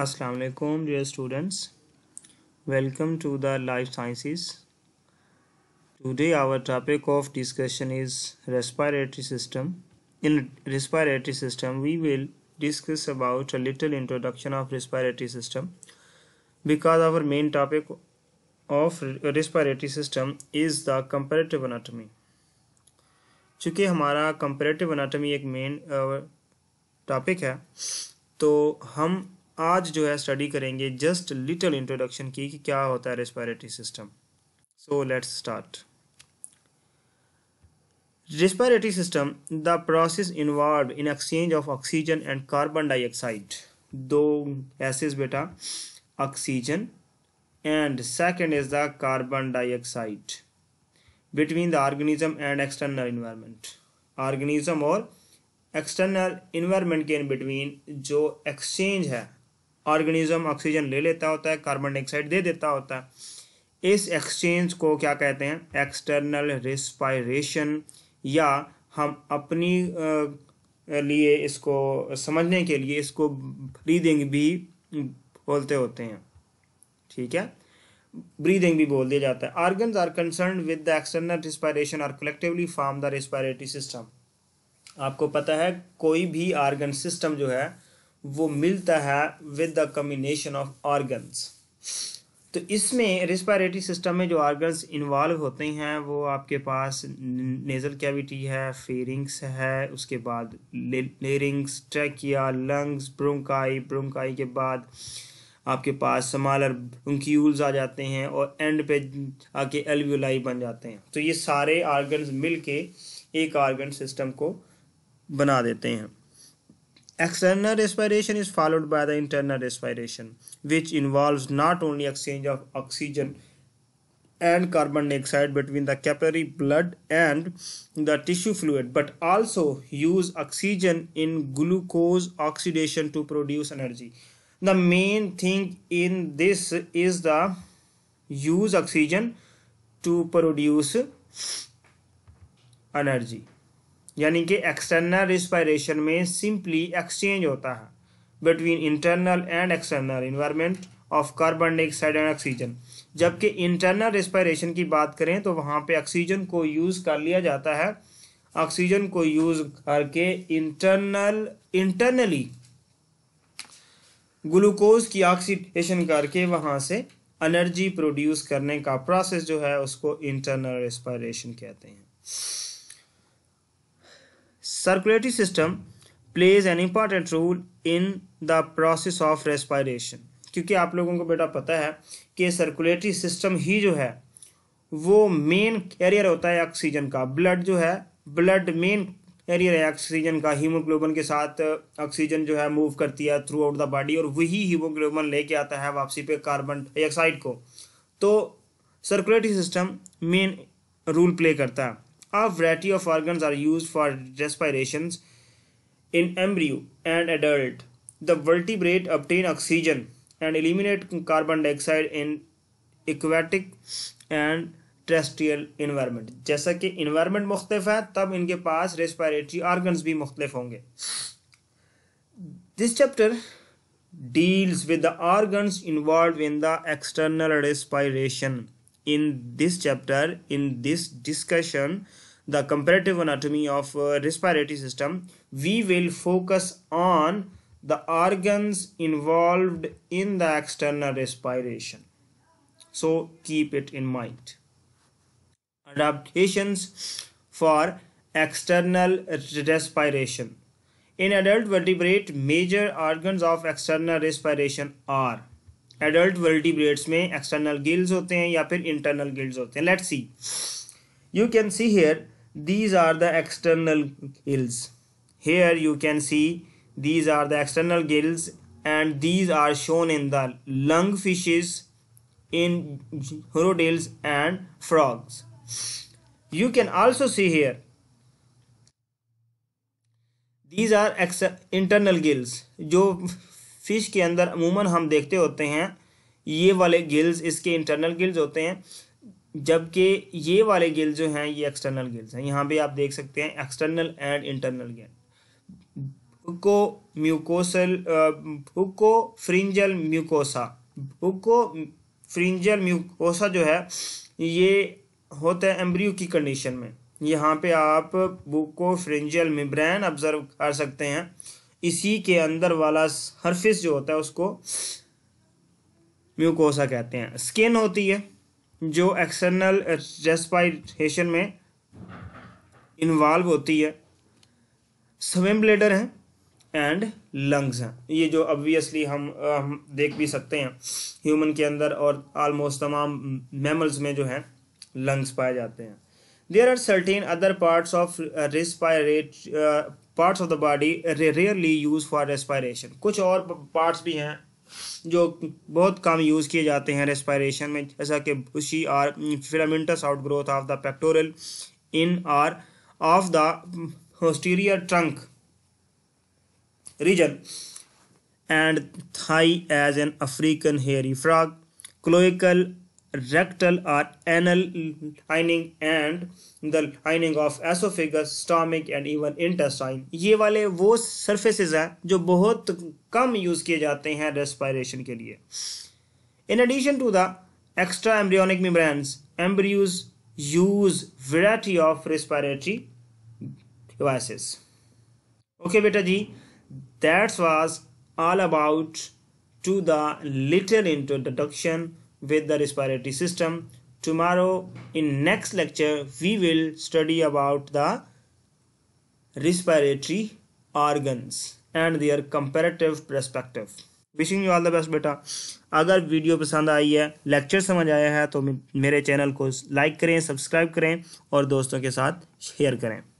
अस्सलाम वालेकुम dear students welcome to the life sciences today our topic of discussion is respiratory system in respiratory system we will discuss about a little introduction of respiratory system because our main topic of respiratory system is the comparative anatomy चूँकि हमारा comparative anatomy एक main topic है तो हम आज जो है study करेंगे जस्ट लिटिल इंट्रोडक्शन की कि क्या होता है respiratory system so let's start respiratory system the process involve in exchange of oxygen and carbon dioxide दो एसिस बेटा oxygen and second is the carbon dioxide between the organism and external environment organism और external environment के in between जो exchange है organism oxygen ले लेता होता है कार्बन डाइऑक्साइड दे देता होता है इस एक्सचेंज को क्या कहते हैं एक्सटर्नल रिस्पायरेशन या हम अपनी लिए इसको समझने के लिए इसको ब्रीदिंग भी बोलते होते हैं ठीक है ब्रीदिंग भी बोल दिया जाता है organ are concern with the external respiration are collectively form the respiratory system आपको पता है कोई भी आर्गन सिस्टम जो है वो मिलता है with the combination of organs तो इसमें रिस्पायरेटरी सिस्टम में जो ऑर्गन्स इन्वॉल्व होते हैं वो आपके पास नेज़ल कैविटी है फेरिंग्स है उसके बाद larynx trachea lungs bronchi bronchi के बाद आपके पास समालर ब्रंक्यूल्स आ जाते हैं और एंड पे आके एल्व्यूलाई बन जाते हैं तो ये सारे ऑर्गन्स मिल के एक ऑर्गन सिस्टम को बना देते हैं External respiration is followed by the internal respiration, which involves not only exchange of oxygen and carbon dioxide between the capillary blood and the tissue fluid, but also use oxygen in glucose oxidation to produce energy. The main thing in this is the use oxygen to produce energy. यानी कि external respiration में simply exchange होता है between internal and external environment of carbon dioxide and oxygen जबकि internal respiration की बात करें तो वहाँ पे ऑक्सीजन को यूज़ कर लिया जाता है ऑक्सीजन को यूज़ करके इंटरनल इंटरनली ग्लूकोज की ऑक्सीडेशन करके वहाँ से एनर्जी प्रोड्यूस करने का प्रोसेस जो है उसको इंटरनल रिस्पायरेशन कहते हैं circulatory system plays an important role in the process of respiration क्योंकि आप लोगों को बेटा पता है कि सर्कुलेटरी सिस्टम ही जो है वो मेन कैरियर होता है ऑक्सीजन का ब्लड जो है ब्लड मेन कैरियर है ऑक्सीजन का हीमोग्लोबन के साथ ऑक्सीजन जो है मूव करती है थ्रू आउट द बॉडी और वही हीमोग्लोबन लेके आता है वापसी पे कार्बन डाइऑक्साइड को तो circulatory system main role play करता है A variety of organs are used for respirations in embryo and adult. The vertebrate obtain oxygen and eliminate carbon dioxide in aquatic and terrestrial environment. जैसा कि environment मुख्तफ है तब इनके पास respiratory organs भी मुख्तफ होंगे This chapter deals with the organs involved in the external respiration. in this chapter in this discussion the comparative anatomy of uh, respiratory system we will focus on the organs involved in the external respiration so keep it in mind adaptations for external respiration in adult vertebrate major organs of external respiration are adult vertebrates में external gills होते हैं या फिर internal gills होते हैं let see you can see here these are the external gills here you can see these are the external gills and these are shown in the lung fish in urodeles and frogs you can also see here these are ex internal gills जो fish के अंदर अमूमन हम देखते होते हैं ये वाले गिल्स इसके इंटरनल गिल्स होते हैं जबकि ये वाले गिल्स जो हैं ये एक्सटर्नल गिल्स हैं यहाँ भी आप देख सकते हैं एक्सटर्नल एंड इंटरनल गिल बुको म्यूकोसल बुको फ्रिंजल म्यूकोसा बुको फ्रिंजल म्यूकोसा जो है ये होता है एम्ब्रियो की कंडीशन में यहाँ पे आप बुको फ्रिंजल मिब्रैन ऑब्जर्व कर सकते हैं इसी के अंदर वाला हर्फिस जो होता है उसको म्यूकोसा कहते हैं स्किन होती है जो एक्सटर्नल रेस्पाइरेशन में इन्वॉल्व होती है स्विम ब्लेडर हैं एंड लंग्स हैं ये जो ऑब्वियसली हम हम देख भी सकते हैं ह्यूमन के अंदर और आलमोस्ट तमाम मैमल्स में जो है लंग्स पाए जाते हैं there are certain other parts of respirate parts of the body rarely use for respiration कुछ और पार्ट्स भी हैं जो बहुत कम यूज़ किए जाते हैं रेस्पायरेशन में जैसा कि bushy or filamentous outgrowth of the pectoral in or of the posterior trunk region and thigh as an African hairy frog cloacal rectal or anal lining and the lining of esophagus stomach and even intestine ये वाले वो surfaces हैं जो बहुत कम use किए जाते हैं respiration के लिए In addition to the extra embryonic membranes, embryos use variety of respiratory devices. Okay, बेटा जी that was all about to the little introduction with the respiratory system. Tomorrow in next lecture we will study about the respiratory organs and their comparative perspective. wishing you all the best beta agar video pasand aayi hai lecture samajh aaya hai to mere channel ko like करें subscribe करें aur doston ke sath share करें